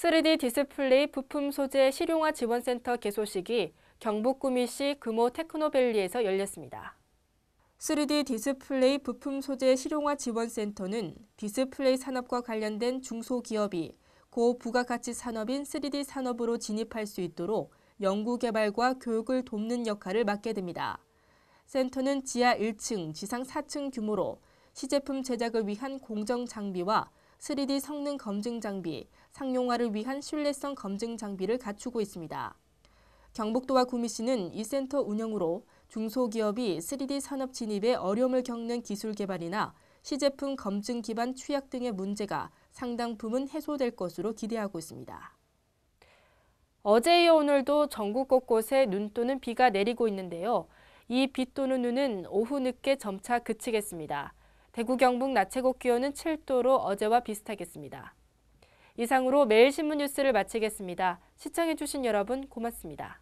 3D 디스플레이 부품 소재 실용화 지원센터 개소식이 경북 구미시 금호 테크노밸리에서 열렸습니다. 3D 디스플레이 부품 소재 실용화 지원센터는 디스플레이 산업과 관련된 중소기업이 고부가가치 산업인 3D 산업으로 진입할 수 있도록 연구개발과 교육을 돕는 역할을 맡게 됩니다. 센터는 지하 1층, 지상 4층 규모로 시제품 제작을 위한 공정 장비와 3D 성능 검증 장비, 상용화를 위한 신뢰성 검증 장비를 갖추고 있습니다. 경북도와 구미시는 이 센터 운영으로 중소기업이 3D 산업 진입에 어려움을 겪는 기술 개발이나 시제품 검증 기반 취약 등의 문제가 상당 부분 해소될 것으로 기대하고 있습니다. 어제 이 오늘도 전국 곳곳에 눈 또는 비가 내리고 있는데요. 이 비 또는 눈은 오후 늦게 점차 그치겠습니다. 대구 경북 낮 최고 기온은 7도로 어제와 비슷하겠습니다. 이상으로 매일신문 뉴스를 마치겠습니다. 시청해주신 여러분 고맙습니다.